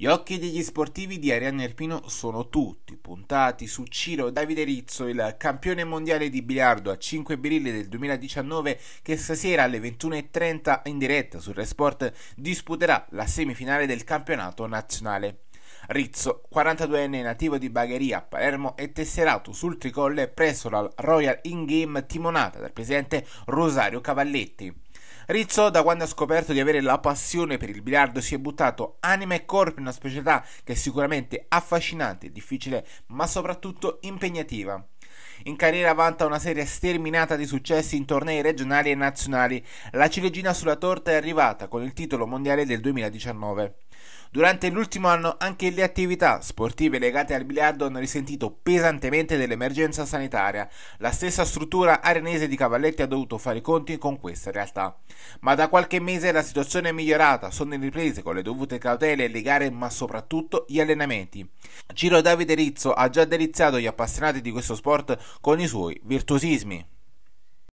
Gli occhi degli sportivi di Arianna Erpino sono tutti puntati su Ciro Davide Rizzo, il campione mondiale di biliardo a 5 birilli del 2019 che stasera alle 21.30 in diretta su Resport disputerà la semifinale del campionato nazionale. Rizzo, 42enne nativo di Bagheria a Palermo, è tesserato sul tricolle presso la Royal In-Game timonata dal presidente Rosario Cavalletti. Rizzo, da quando ha scoperto di avere la passione per il biliardo, si è buttato anima e corpo in una specialità che è sicuramente affascinante, difficile, ma soprattutto impegnativa. In carriera vanta una serie sterminata di successi in tornei regionali e nazionali. La ciliegina sulla torta è arrivata con il titolo mondiale del 2019. Durante l'ultimo anno anche le attività sportive legate al biliardo hanno risentito pesantemente dell'emergenza sanitaria. La stessa struttura arenese di Cavalletti ha dovuto fare i conti con questa realtà. Ma da qualche mese la situazione è migliorata, sono in riprese con le dovute cautele le gare ma soprattutto gli allenamenti. Ciro Davide Rizzo ha già deliziato gli appassionati di questo sport con i suoi virtuosismi.